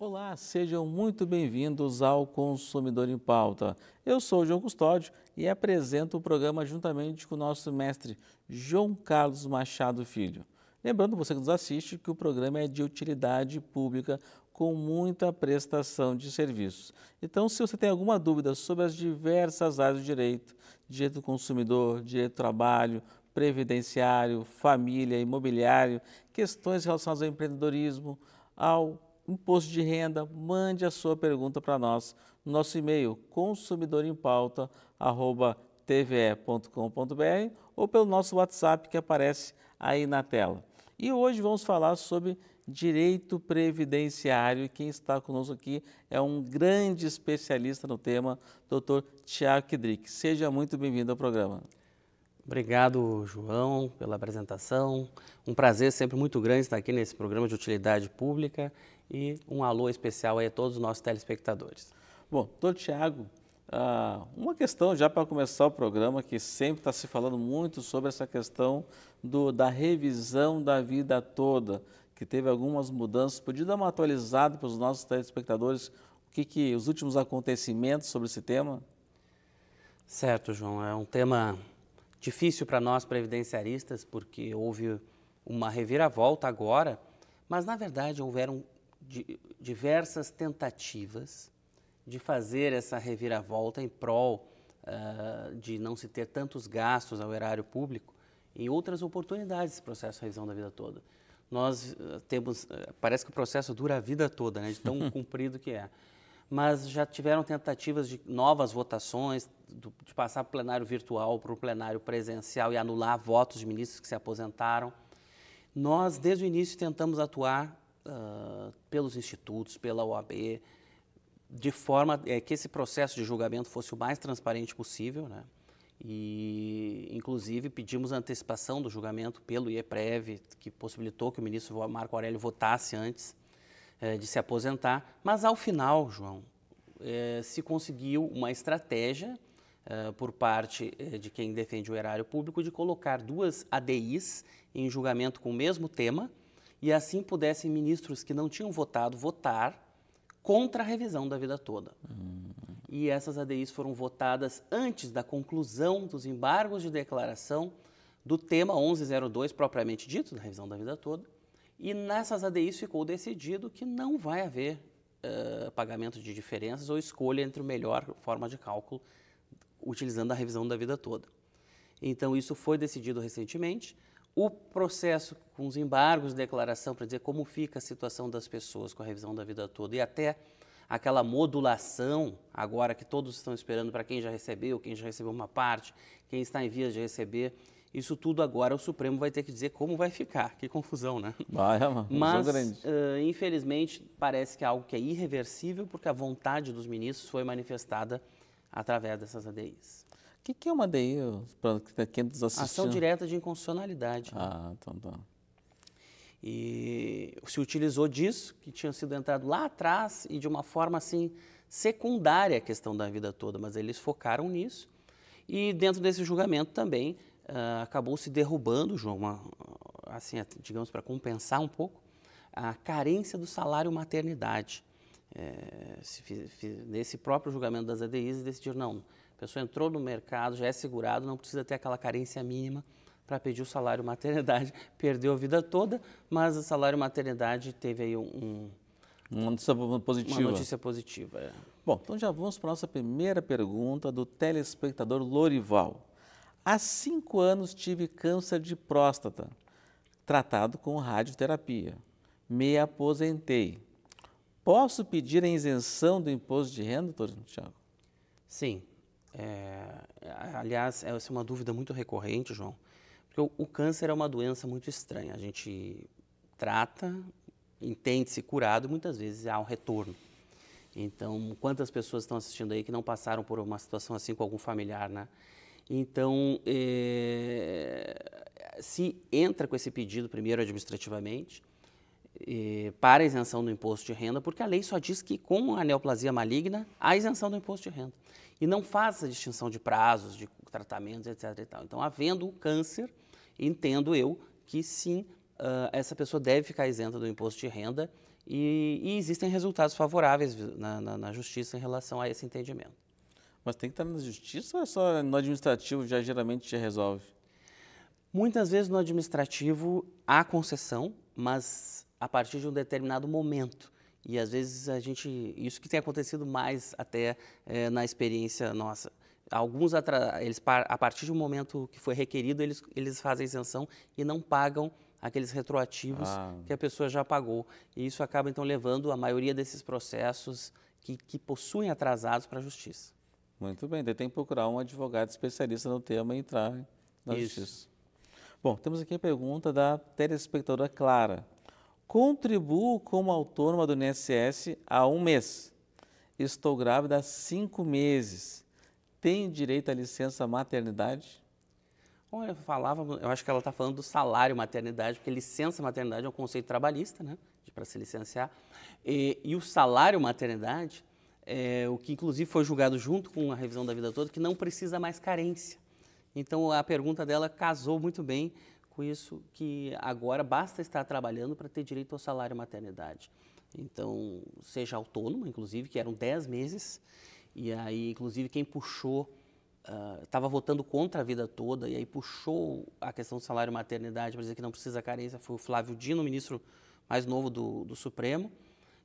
Olá, sejam muito bem-vindos ao Consumidor em Pauta. Eu sou o João Custódio e apresento o programa juntamente com o nosso mestre João Carlos Machado Filho. Lembrando você que nos assiste que o programa é de utilidade pública, com muita prestação de serviços. Então, se você tem alguma dúvida sobre as diversas áreas do direito, direito do consumidor, direito do trabalho, previdenciário, família, imobiliário, questões relacionadas ao empreendedorismo, ao imposto de renda, mande a sua pergunta para nós no nosso e-mail consumidorempauta@tve.com.br ou pelo nosso WhatsApp que aparece aí na tela. E hoje vamos falar sobre direito previdenciário. E quem está conosco aqui é um grande especialista no tema, doutor Tiago Kidrick. Seja muito bem-vindo ao programa. Obrigado, João, pela apresentação. Um prazer sempre muito grande estar aqui nesse programa de utilidade pública e um alô especial aí a todos os nossos telespectadores. Bom, doutor Tiago, ah, uma questão já para começar o programa, que sempre está se falando muito sobre essa questão do, da revisão da vida toda que teve algumas mudanças. Podia dar uma atualizada para os nossos telespectadores o que, que os últimos acontecimentos sobre esse tema? Certo, João. É um tema difícil para nós previdenciaristas, porque houve uma reviravolta agora, mas na verdade houveram diversas tentativas de fazer essa reviravolta em prol uh, de não se ter tantos gastos ao erário público em outras oportunidades esse processo de revisão da vida toda nós eh, temos, eh, parece que o processo dura a vida toda, né, de tão comprido que é. Mas já tiveram tentativas de novas votações, do, de passar o plenário virtual para o plenário presencial e anular votos de ministros que se aposentaram. Nós, desde o início, tentamos atuar uh, pelos institutos, pela OAB, de forma é, que esse processo de julgamento fosse o mais transparente possível, né? E, inclusive, pedimos a antecipação do julgamento pelo IEPREV, que possibilitou que o ministro Marco Aurélio votasse antes eh, de se aposentar. Mas, ao final, João, eh, se conseguiu uma estratégia eh, por parte de quem defende o erário público de colocar duas ADIs em julgamento com o mesmo tema e assim pudessem ministros que não tinham votado votar contra a revisão da vida toda. Uhum e essas ADIs foram votadas antes da conclusão dos embargos de declaração do tema 1102 propriamente dito, da revisão da vida toda, e nessas ADIs ficou decidido que não vai haver uh, pagamento de diferenças ou escolha entre o melhor forma de cálculo utilizando a revisão da vida toda. Então isso foi decidido recentemente. O processo com os embargos de declaração para dizer como fica a situação das pessoas com a revisão da vida toda e até aquela modulação agora que todos estão esperando para quem já recebeu, quem já recebeu uma parte, quem está em vias de receber. Isso tudo agora o Supremo vai ter que dizer como vai ficar. Que confusão, né? Vai, é uma Mas, grande. Uh, infelizmente, parece que é algo que é irreversível, porque a vontade dos ministros foi manifestada através dessas ADIs. O que, que, é uma ADI, para tá quem dos tá assistindo? Ação direta de inconstitucionalidade. Ah, então então. E se utilizou disso, que tinha sido entrado lá atrás e de uma forma assim secundária a questão da vida toda, mas eles focaram nisso. E dentro desse julgamento também uh, acabou se derrubando, João, uma, assim, digamos, para compensar um pouco, a carência do salário maternidade. É, nesse próprio julgamento das ADIs decidiram, não, a pessoa entrou no mercado, já é segurado, não precisa ter aquela carência mínima para pedir o salário maternidade. Perdeu a vida toda, mas o salário maternidade teve aí um, uma notícia positiva. Uma notícia positiva, é. Bom, então já vamos para a nossa primeira pergunta do telespectador Lorival. Há cinco anos tive câncer de próstata, tratado com radioterapia. Me aposentei. Posso pedir a isenção do imposto de renda, doutor Tiago? Sim. É, aliás, essa é uma dúvida muito recorrente, João. Porque o, câncer é uma doença muito estranha. A gente trata, entende-se curado, muitas vezes há um retorno. Então, quantas pessoas estão assistindo aí que não passaram por uma situação assim com algum familiar, né? Então, é... se entra com esse pedido primeiro administrativamente é... para isenção do imposto de renda, porque a lei só diz que com a neoplasia maligna há isenção do imposto de renda. E não faz a distinção de prazos, de tratamentos, etc. Então, havendo o câncer, entendo eu que sim, uh, essa pessoa deve ficar isenta do imposto de renda e, e existem resultados favoráveis na, na, na, justiça em relação a esse entendimento. Mas tem que estar na justiça ou é só no administrativo já geralmente já resolve? Muitas vezes no administrativo há concessão, mas a partir de um determinado momento. E às vezes a gente, isso que tem acontecido mais até é, na experiência nossa alguns atra, eles a partir do momento que foi requerido, eles, eles fazem isenção e não pagam aqueles retroativos ah. que a pessoa já pagou. E isso acaba então levando a maioria desses processos que, que possuem atrasados para a justiça. Muito bem, tem que procurar um advogado especialista no tema e entrar na isso. justiça. Bom, temos aqui a pergunta da telespectadora Clara. Contribuo como autônoma do INSS há um mês. Estou grávida há cinco meses tem direito à licença maternidade? Olha, eu falava, eu acho que ela está falando do salário maternidade, porque licença maternidade é um conceito trabalhista, né, para se licenciar. E, e, o salário maternidade, é, o que inclusive foi julgado junto com a revisão da vida toda, que não precisa mais carência. Então a pergunta dela casou muito bem com isso, que agora basta estar trabalhando para ter direito ao salário maternidade. Então, seja autônomo, inclusive, que eram 10 meses, e aí, inclusive, quem puxou estava ah, uh, votando contra a vida toda e aí puxou a questão do salário maternidade para dizer que não precisa carência foi o Flávio Dino, ministro mais novo do, do Supremo.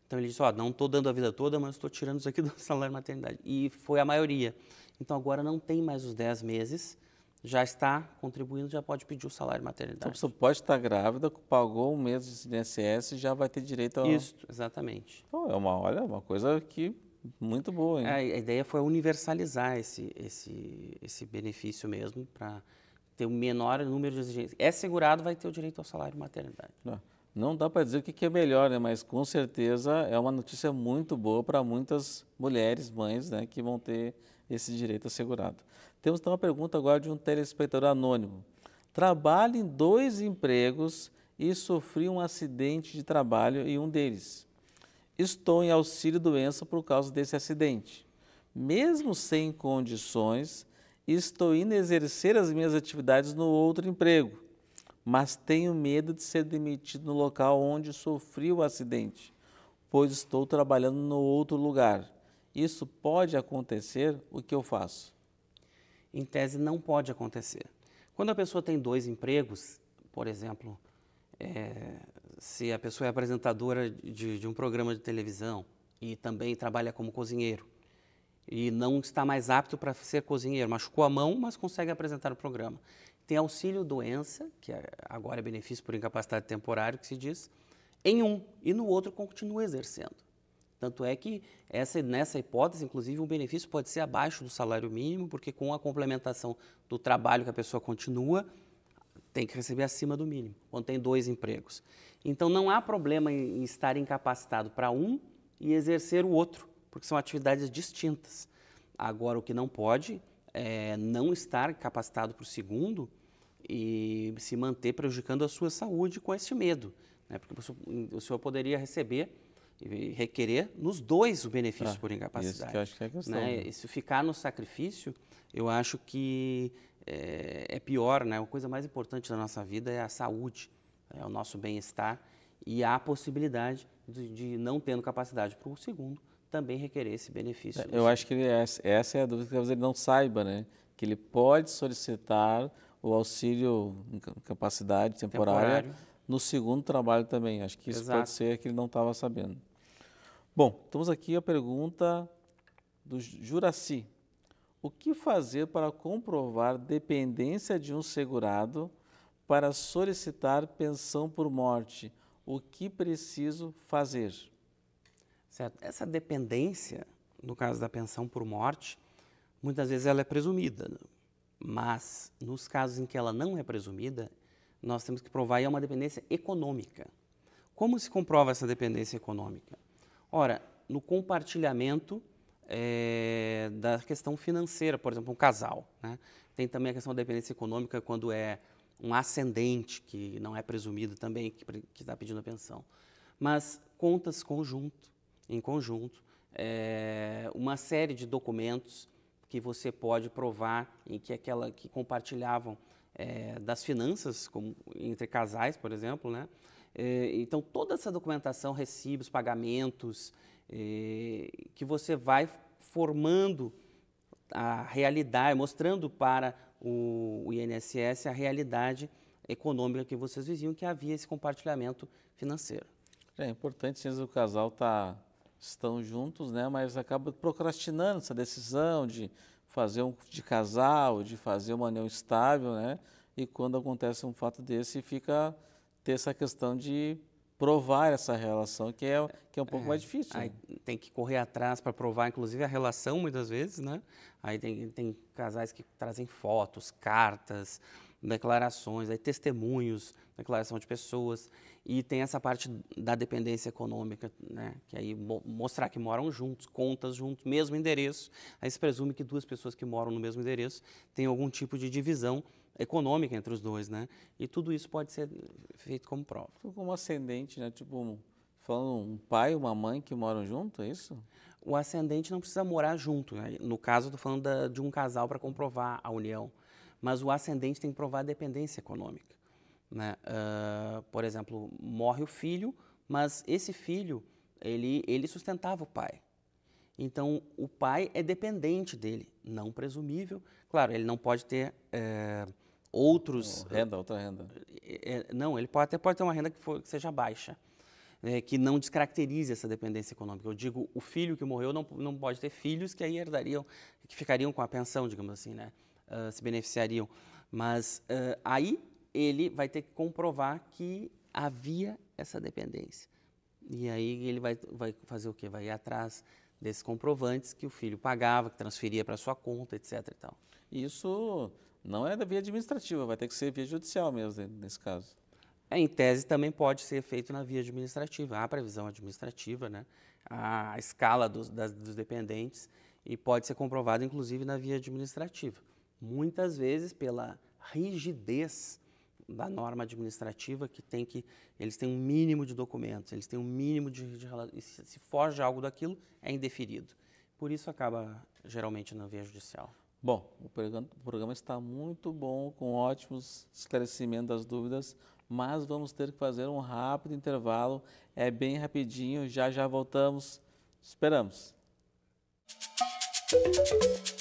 Então ele disse: ó, oh, não estou dando a vida toda, mas estou tirando isso aqui do salário maternidade. E foi a maioria. Então agora não tem mais os 10 meses, já está contribuindo, já pode pedir o salário maternidade. Então a pessoa pode estar grávida, pagou um mês de INSS e já vai ter direito a. Isso, exatamente. Então, é uma, olha, uma coisa que muito boa, hein? A, a ideia foi universalizar esse, esse, esse benefício mesmo para ter o um menor número de exigências. É segurado, vai ter o direito ao salário de maternidade. Não, não dá para dizer o que, que é melhor, né? mas com certeza é uma notícia muito boa para muitas mulheres, mães, né? que vão ter esse direito assegurado. Temos então uma pergunta agora de um telespectador anônimo. Trabalho em dois empregos e sofri um acidente de trabalho em um deles estou em auxílio doença por causa desse acidente. Mesmo sem condições, estou indo exercer as minhas atividades no outro emprego, mas tenho medo de ser demitido no local onde sofri o acidente, pois estou trabalhando no outro lugar. Isso pode acontecer, o que eu faço? Em tese, não pode acontecer. Quando a pessoa tem dois empregos, por exemplo, é, se a pessoa é apresentadora de, de um programa de televisão e também trabalha como cozinheiro e não está mais apto para ser cozinheiro, machucou a mão, mas consegue apresentar o programa. Tem auxílio doença, que é, agora é benefício por incapacidade temporária, que se diz, em um e no outro continua exercendo. Tanto é que essa, nessa hipótese, inclusive, o benefício pode ser abaixo do salário mínimo, porque com a complementação do trabalho que a pessoa continua, tem que receber acima do mínimo, quando tem dois empregos. Então não há problema em estar incapacitado para um e exercer o outro, porque são atividades distintas. Agora, o que não pode é não estar capacitado para o segundo e se manter prejudicando a sua saúde com esse medo, né? porque o senhor poderia receber e requerer nos dois o benefício ah, por incapacidade. Isso que eu acho que é questão. Né? Né? Se ficar no sacrifício, eu acho que é, é pior, né? A coisa mais importante da nossa vida é a saúde é, o nosso bem-estar e há a possibilidade de, de não tendo capacidade para o segundo também requerer esse benefício. É, eu acho que ele, é, essa é a dúvida que talvez ele não saiba, né? Que ele pode solicitar o auxílio capacidade temporária Temporário. no segundo trabalho também. Acho que isso Exato. pode ser que ele não estava sabendo. Bom, temos aqui a pergunta do Juraci. O que fazer para comprovar dependência de um segurado para solicitar pensão por morte. O que preciso fazer? Certo. Essa dependência, no caso da pensão por morte, muitas vezes ela é presumida, né? mas nos casos em que ela não é presumida, nós temos que provar que é uma dependência econômica. Como se comprova essa dependência econômica? Ora, no compartilhamento é, da questão financeira, por exemplo, um casal. Né? Tem também a questão da dependência econômica quando é um ascendente, que não é presumido também, que está pedindo a pensão. Mas contas conjunto, em conjunto, é, uma série de documentos que você pode provar em que aquela que compartilhavam é, das finanças como, entre casais, por exemplo, né? É, então toda essa documentação, recibos, pagamentos, que você vai formando a realidade, mostrando para o, o INSS a realidade econômica que vocês viviam, que havia esse compartilhamento financeiro. É importante, sim, o casal tá, estão juntos, né, mas acaba procrastinando essa decisão de fazer um de casal, de fazer uma união estável, né? E quando acontece um fato desse, fica ter essa questão de provar essa relação, que é, que é um pouco é, mais difícil. Aí né? tem que correr atrás para provar, inclusive, a relação, muitas vezes, né? Aí tem, tem casais que trazem fotos, cartas, declarações, aí testemunhos, declaração de pessoas. E tem essa parte da dependência econômica, né? Que aí mo mostrar que moram juntos, contas juntos, mesmo endereço. Aí se presume que duas pessoas que moram no mesmo endereço têm algum tipo de divisão econômica entre os dois, né? E tudo isso pode ser feito como prova. Tipo como ascendente, né? Tipo, falando um pai e uma mãe que moram junto, é isso? O ascendente não precisa morar junto. Né? No caso, estou falando da, de um casal para comprovar a união. Mas o ascendente tem que provar a dependência econômica. Né? Uh, por exemplo, morre o filho, mas esse filho, ele, ele sustentava o pai. Então, o pai é dependente dele, não presumível. Claro, ele não pode ter... Uh, outros... Oh, renda, outra renda. É, é não, ele pode, até pode ter uma renda que, for, que seja baixa, é, que não descaracterize essa dependência econômica. Eu digo, o filho que morreu não, não pode ter filhos que aí herdariam, que ficariam com a pensão, digamos assim, né? Uh, se beneficiariam. Mas uh, aí ele vai ter que comprovar que havia essa dependência. E aí ele vai, vai fazer o quê? Vai ir atrás desses comprovantes que o filho pagava, que transferia para sua conta, etc. E tal. Isso não é da via administrativa, vai ter que ser via judicial mesmo, né, nesse caso. É, em tese, também pode ser feito na via administrativa. Há previsão administrativa, né? a escala dos, das, dos dependentes, e pode ser comprovado, inclusive, na via administrativa. Muitas vezes, pela rigidez da norma administrativa, que tem que. Eles têm um mínimo de documentos, eles têm um mínimo de. de, de se, se foge algo daquilo, é indeferido. Por isso acaba geralmente na via judicial. Bom, o programa está muito bom, com ótimos esclarecimentos das dúvidas, mas vamos ter que fazer um rápido intervalo. É bem rapidinho, já já voltamos. Esperamos. Música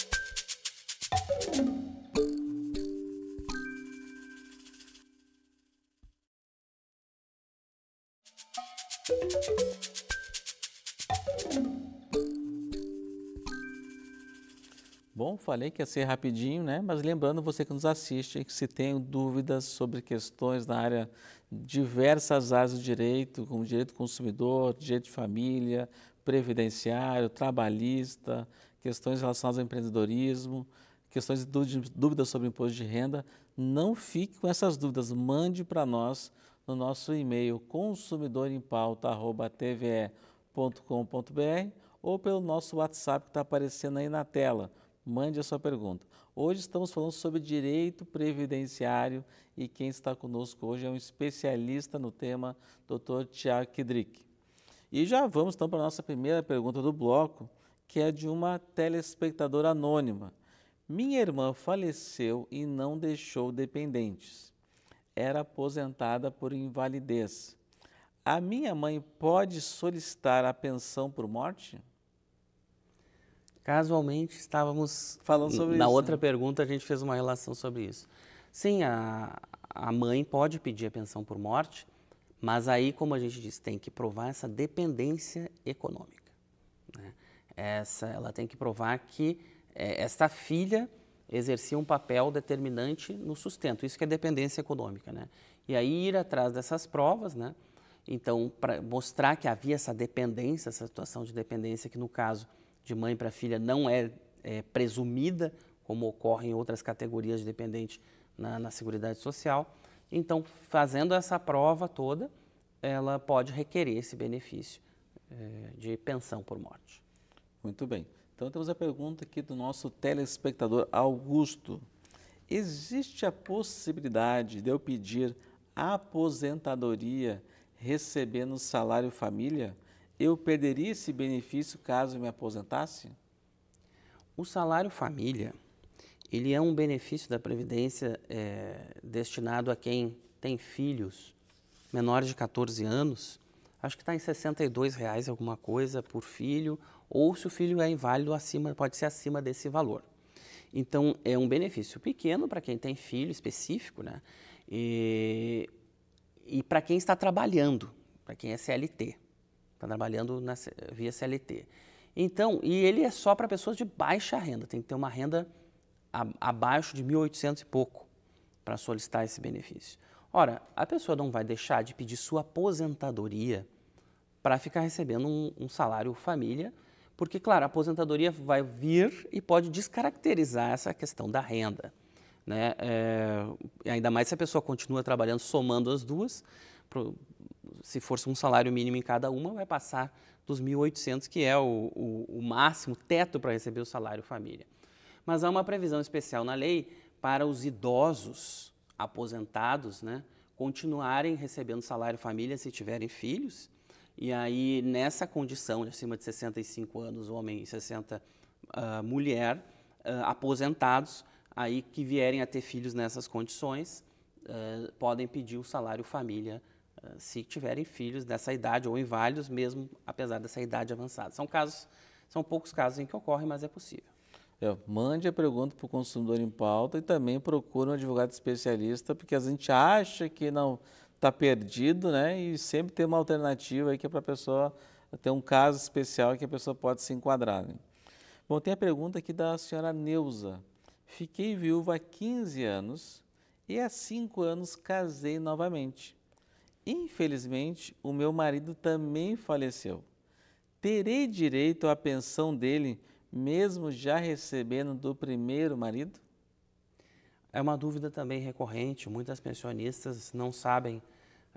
falei que ia ser rapidinho, né? mas lembrando você que nos assiste, que se tem dúvidas sobre questões na área, diversas áreas do direito, como direito do consumidor, direito de família, previdenciário, trabalhista, questões relacionadas ao empreendedorismo, questões de dúvidas sobre imposto de renda, não fique com essas dúvidas, mande para nós no nosso e-mail consumidorempauta.tve.com.br ou pelo nosso WhatsApp que está aparecendo aí na tela, Mande a sua pergunta. Hoje estamos falando sobre direito previdenciário e quem está conosco hoje é um especialista no tema, Dr. Tiago Kidrick. E já vamos então para a nossa primeira pergunta do bloco, que é de uma telespectadora anônima. Minha irmã faleceu e não deixou dependentes. Era aposentada por invalidez. A minha mãe pode solicitar a pensão por morte? Casualmente estávamos falando sobre na isso. Na outra né? pergunta a gente fez uma relação sobre isso. Sim, a, a mãe pode pedir a pensão por morte, mas aí, como a gente disse, tem que provar essa dependência econômica. Né? Essa, ela tem que provar que é, esta filha exercia um papel determinante no sustento. Isso que é dependência econômica, né? E aí ir atrás dessas provas, né? Então, para mostrar que havia essa dependência, essa situação de dependência que no caso de mãe para filha não é, é, presumida, como ocorre em outras categorias de dependente na, na Seguridade Social. Então, fazendo essa prova toda, ela pode requerer esse benefício é, de pensão por morte. Muito bem. Então, temos a pergunta aqui do nosso telespectador Augusto. Existe a possibilidade de eu pedir aposentadoria recebendo salário família? eu perderia esse benefício caso me aposentasse? O salário família, ele é um benefício da Previdência é, destinado a quem tem filhos menores de 14 anos. Acho que está em R$ reais alguma coisa por filho, ou se o filho é inválido, acima, pode ser acima desse valor. Então, é um benefício pequeno para quem tem filho específico, né? E, e para quem está trabalhando, para quem é CLT está trabalhando na, via CLT. Então, e ele é só para pessoas de baixa renda, tem que ter uma renda a, abaixo de 1.800 e pouco para solicitar esse benefício. Ora, a pessoa não vai deixar de pedir sua aposentadoria para ficar recebendo um, um, salário família, porque, claro, a aposentadoria vai vir e pode descaracterizar essa questão da renda. Né? É, ainda mais se a pessoa continua trabalhando somando as duas, pro, se fosse um salário mínimo em cada uma, vai passar dos 1.800, que é o, o, o máximo teto para receber o salário família. Mas há uma previsão especial na lei para os idosos aposentados né, continuarem recebendo salário família se tiverem filhos. E aí, nessa condição, de acima de 65 anos, homem e 60 uh, ah, mulher, uh, aposentados, aí que vierem a ter filhos nessas condições, uh, podem pedir o salário família ah, se tiverem filhos dessa idade ou inválidos mesmo, apesar dessa idade avançada. São casos, são poucos casos em que ocorre, mas é possível. É, mande a pergunta para o consumidor em pauta e também procure um advogado especialista, porque a gente acha que não está perdido, né? E sempre tem uma alternativa aí que é para a pessoa ter um caso especial que a pessoa pode se enquadrar. Né? Bom, tem a pergunta aqui da senhora Neuza. Fiquei viúva há 15 anos e há 5 anos casei novamente. Infelizmente, o meu marido também faleceu. Terei direito à pensão dele, mesmo já recebendo do primeiro marido? É uma dúvida também recorrente. Muitas pensionistas não sabem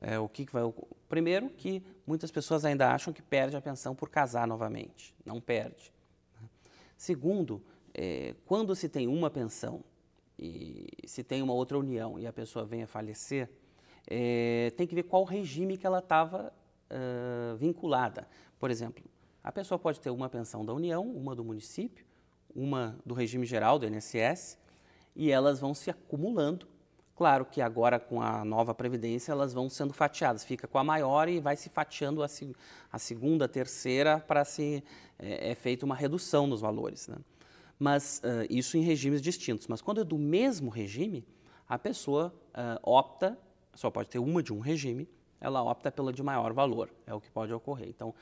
é, o que, que vai. Primeiro, que muitas pessoas ainda acham que perde a pensão por casar novamente. Não perde. Né? Segundo, é, quando se tem uma pensão e se tem uma outra união e a pessoa vem a falecer, é, tem que ver qual regime que ela estava uh, vinculada. Por exemplo, a pessoa pode ter uma pensão da União, uma do município, uma do regime geral do INSS, e elas vão se acumulando. Claro que agora com a nova previdência elas vão sendo fatiadas, fica com a maior e vai se fatiando a, se, a segunda, a terceira, para se é, é feita uma redução nos valores. Né? Mas uh, isso em regimes distintos. Mas quando é do mesmo regime, a pessoa uh, opta só pode ter uma de um regime, ela opta pela de maior valor, é o que pode ocorrer. Então,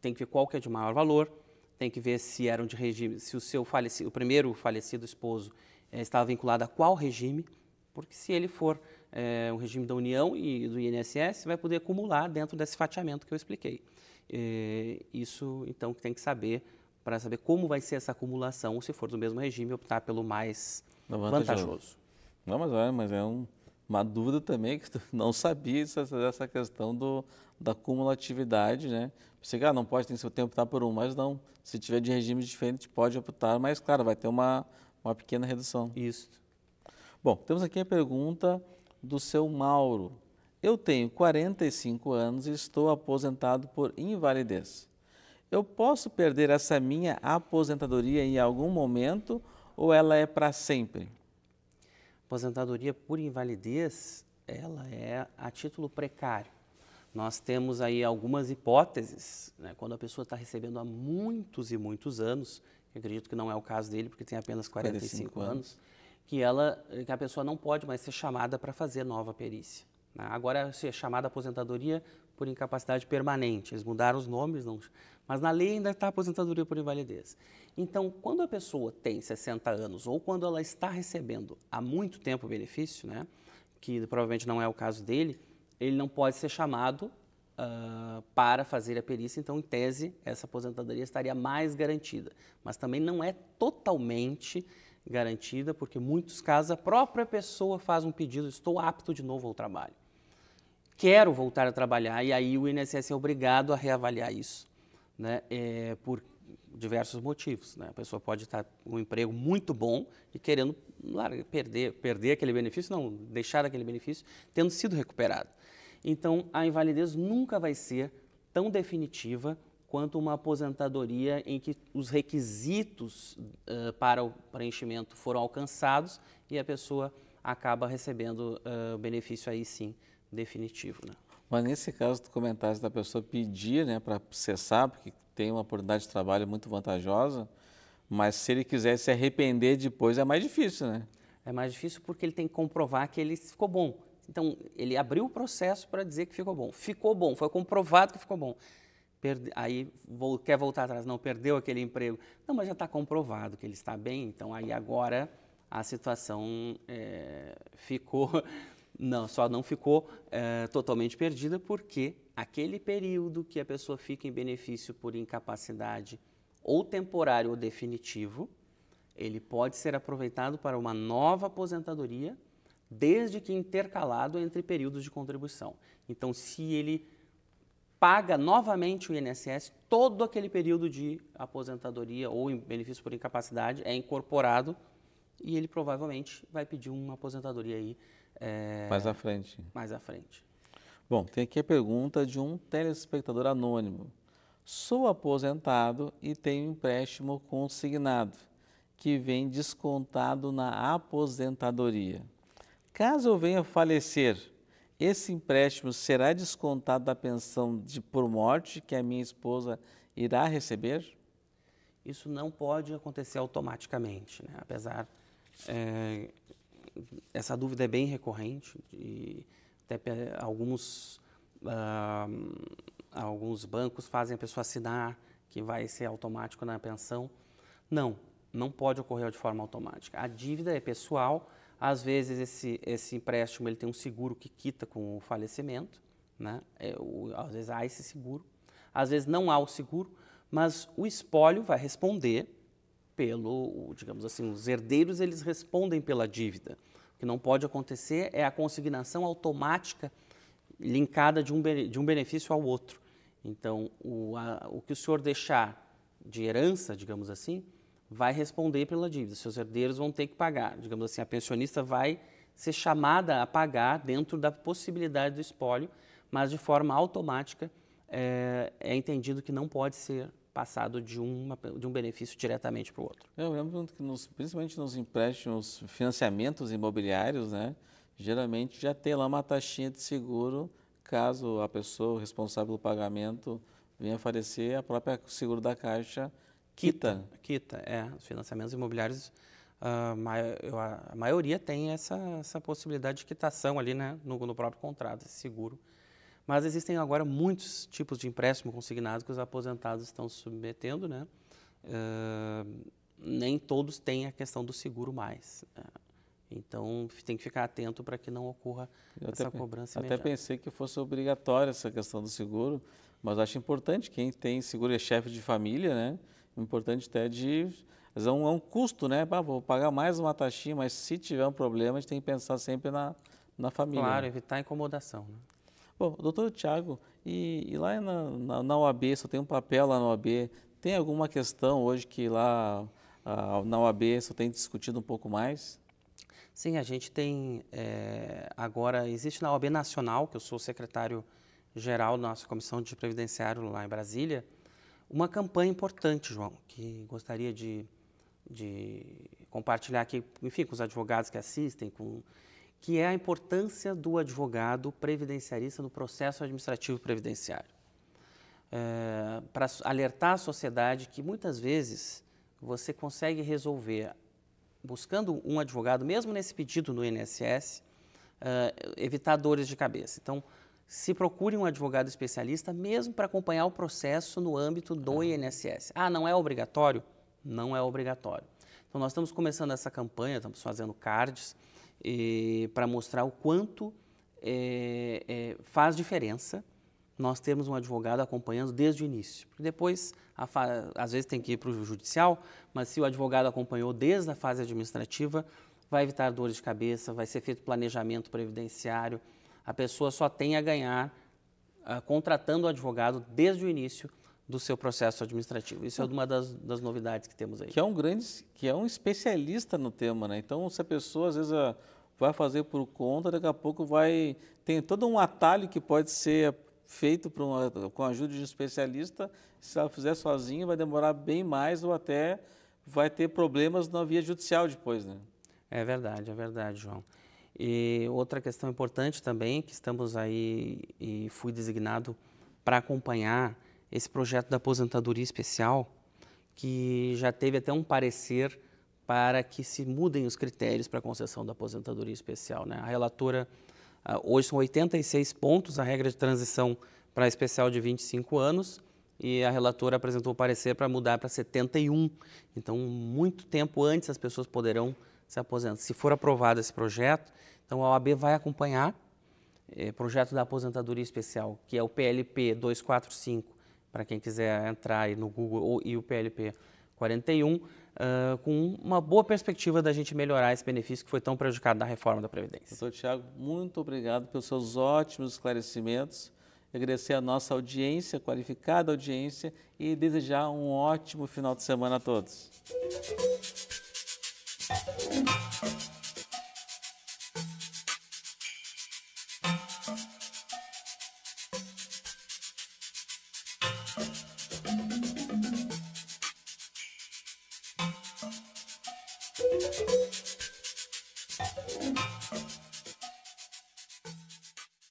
tem que ver qual que é de maior valor, tem que ver se eram de regime, se o seu falecido, o primeiro falecido esposo eh, estava vinculado a qual regime, porque se ele for eh, o regime da União e do INSS, vai poder acumular dentro desse fatiamento que eu expliquei. Eh, isso, então, que tem que saber para saber como vai ser essa acumulação, se for do mesmo regime, optar pelo mais vantajoso. vantajoso. Não, mas é, mas é um uma dúvida também é que não sabia dessa questão do, da cumulatividade, né? Você ah, não pode ter seu tempo optar por um, mas não. Se tiver de regime diferente, pode optar, mas claro, vai ter uma, uma pequena redução. Isso. Bom, temos aqui a pergunta do seu Mauro. Eu tenho 45 anos e estou aposentado por invalidez. Eu posso perder essa minha aposentadoria em algum momento ou ela é para sempre? aposentadoria por invalidez, ela é a título precário. Nós temos aí algumas hipóteses, né, quando a pessoa está recebendo há muitos e muitos anos, acredito que não é o caso dele, porque tem apenas 45, 45 anos, que, ela, que a pessoa não pode mais ser chamada para fazer nova perícia. Né? Agora, se é chamada aposentadoria por incapacidade permanente. Eles mudaram os nomes, não, mas na lei ainda está a aposentadoria por invalidez. Então, quando a pessoa tem 60 anos ou quando ela está recebendo há muito tempo o benefício, né, que provavelmente não é o caso dele, ele não pode ser chamado uh, para fazer a perícia. Então, em tese, essa aposentadoria estaria mais garantida. Mas também não é totalmente garantida, porque em muitos casos a própria pessoa faz um pedido: estou apto de novo ao trabalho. Quero voltar a trabalhar, e aí o INSS é obrigado a reavaliar isso né, é, por diversos motivos. Né? A pessoa pode estar com um emprego muito bom e querendo larga, perder, perder aquele benefício, não, deixar aquele benefício, tendo sido recuperado. Então, a invalidez nunca vai ser tão definitiva quanto uma aposentadoria em que os requisitos uh, para o preenchimento foram alcançados e a pessoa acaba recebendo uh, benefício aí sim definitivo. Né? Mas nesse caso, tu comentaste da pessoa pedir né, para cessar, porque tem uma oportunidade de trabalho muito vantajosa, mas se ele quiser se arrepender depois é mais difícil, né? É mais difícil porque ele tem que comprovar que ele ficou bom. Então, ele abriu o processo para dizer que ficou bom. Ficou bom, foi comprovado que ficou bom. Perde... Aí vou... quer voltar atrás, não, perdeu aquele emprego. Não, mas já está comprovado que ele está bem, então aí agora a situação é... ficou Não, só não ficou é, totalmente perdida porque aquele período que a pessoa fica em benefício por incapacidade ou temporário ou definitivo, ele pode ser aproveitado para uma nova aposentadoria, desde que intercalado entre períodos de contribuição. Então, se ele paga novamente o INSS, todo aquele período de aposentadoria ou em benefício por incapacidade é incorporado e ele provavelmente vai pedir uma aposentadoria aí é, mais à frente. Mais à frente. Bom, tem aqui a pergunta de um telespectador anônimo. Sou aposentado e tenho empréstimo consignado, que vem descontado na aposentadoria. Caso eu venha falecer, esse empréstimo será descontado da pensão de por morte que a minha esposa irá receber? Isso não pode acontecer automaticamente, né? apesar é, essa dúvida é bem recorrente, de, até alguns, uh, alguns bancos fazem a pessoa assinar que vai ser automático na pensão. Não, não pode ocorrer de forma automática. A dívida é pessoal, às vezes esse, esse empréstimo ele tem um seguro que quita com o falecimento, né? É, o, às vezes há esse seguro, às vezes não há o seguro, mas o espólio vai responder pelo, digamos assim, os herdeiros eles respondem pela dívida. O que não pode acontecer é a consignação automática linkada de um, de um benefício ao outro. Então, o, a, o que o senhor deixar de herança, digamos assim, vai responder pela dívida. Seus herdeiros vão ter que pagar. Digamos assim, a pensionista vai ser chamada a pagar dentro da possibilidade do espólio, mas de forma automática é, é entendido que não pode ser passado de, uma, de um benefício diretamente para o outro. Eu lembro que, nos, principalmente nos empréstimos, financiamentos imobiliários, né, geralmente já tem lá uma taxinha de seguro caso a pessoa responsável pelo pagamento venha falecer, a própria seguro da Caixa quita. Quita, quita é. Os financiamentos imobiliários, a, a maioria tem essa, essa possibilidade de quitação ali né, no, no próprio contrato, esse seguro mas existem agora muitos tipos de empréstimo consignado que os aposentados estão submetendo, né? Uh, nem todos têm a questão do seguro mais. Né? Então, tem que ficar atento para que não ocorra Eu essa cobrança imediata. Até pensei que fosse obrigatória essa questão do seguro, mas acho importante, quem tem seguro é chefe de família, né? Importante até de... Mas é um, é um custo, né? Ah, vou pagar mais uma taxinha, mas se tiver um problema, a gente tem que pensar sempre na, na família. Claro, né? evitar incomodação. Né? Bom, doutor Tiago, e, e, lá na, na, na OAB, só tem um papel lá na OAB, tem alguma questão hoje que lá a, na OAB só tem discutido um pouco mais? Sim, a gente tem é, agora, existe na OAB Nacional, que eu sou secretário-geral da nossa Comissão de Previdenciário lá em Brasília, uma campanha importante, João, que gostaria de, de compartilhar aqui, enfim, com os advogados que assistem, com que é a importância do advogado previdenciarista no processo administrativo previdenciário. É, para alertar a sociedade que muitas vezes você consegue resolver buscando um advogado, mesmo nesse pedido no INSS, é, evitar dores de cabeça. Então, se procure um advogado especialista mesmo para acompanhar o processo no âmbito do INSS. Ah, não é obrigatório? Não é obrigatório. Então, nós estamos começando essa campanha, estamos fazendo cards, eh, para mostrar o quanto eh, eh, faz diferença nós temos um advogado acompanhando desde o início. Porque depois, fa... às vezes tem que ir para o judicial, mas se o advogado acompanhou desde a fase administrativa, vai evitar dores de cabeça, vai ser feito planejamento previdenciário. A pessoa só tem a ganhar uh, contratando o advogado desde o início do seu processo administrativo. Isso é ah. uma das, das novidades que temos aí. Que é um grande, que é um especialista no tema, né? Então, se a pessoa às vezes ah, vai fazer por conta, daqui a pouco vai tem todo um atalho que pode ser feito por uma, com a ajuda de um especialista. Se ela fizer sozinha, vai demorar bem mais ou até vai ter problemas na via judicial depois, né? É verdade, é verdade, João. E outra questão importante também que estamos aí e fui designado para acompanhar esse projeto da aposentadoria especial, que já teve até um parecer para que se mudem os critérios para a concessão da aposentadoria especial. Né? A relatora, ah, hoje são 86 pontos, a regra de transição para a especial de 25 anos, e a relatora apresentou o parecer para mudar para 71. Então, muito tempo antes as pessoas poderão se aposentar. Se for aprovado esse projeto, então a OAB vai acompanhar é, projeto da aposentadoria especial, que é o PLP 245 para quem quiser entrar aí no Google ou, e o PLP 41, uh, com uma boa perspectiva da gente melhorar esse benefício que foi tão prejudicado na reforma da Previdência. Doutor Tiago, muito obrigado pelos seus ótimos esclarecimentos. Agradecer a nossa audiência, qualificada audiência, e desejar um ótimo final de semana a todos.